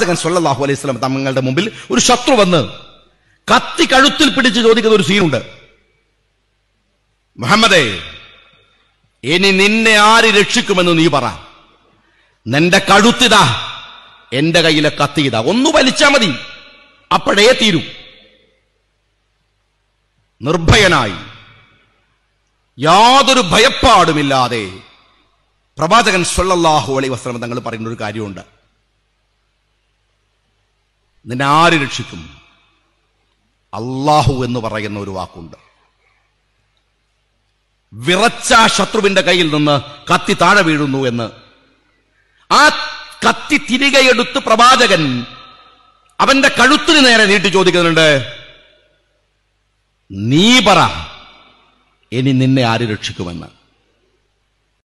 പ്രവാചകൻ സൊല്ലാഹു അലൈഹി സ്വലം തങ്ങളുടെ മുമ്പിൽ ഒരു ശത്രു വന്ന് കത്തി കഴുത്തിൽ പിടിച്ച് ചോദിക്കുന്ന ഒരു സീനുണ്ട് മുഹമ്മദേ ഇനി നിന്നെ ആര് രക്ഷിക്കുമെന്ന് നീ പറ നിന്റെ കഴുത്തിതാ എന്റെ കയ്യിലെ കത്തിയിതാ ഒന്ന് വലിച്ചാ മതി അപ്പോഴേ തീരൂ നിർഭയനായി യാതൊരു ഭയപ്പാടുമില്ലാതെ പ്രവാചകൻ സൊല്ലാഹു അലൈ വസ്ലം തങ്ങൾ പറയുന്ന ഒരു കാര്യമുണ്ട് നിന്നെ ആര് രക്ഷിക്കും അള്ളാഹു എന്ന് പറയുന്ന ഒരു വാക്കുണ്ട് വിറച്ച ശത്രുവിന്റെ കയ്യിൽ നിന്ന് കത്തി താഴെ വീഴുന്നു എന്ന് ആ കത്തി തിരികെ പ്രവാചകൻ അവന്റെ കഴുത്തിന് നേരെ നീട്ടി ചോദിക്കുന്നുണ്ട് നീ പറ ഇനി നിന്നെ ആര് രക്ഷിക്കുമെന്ന്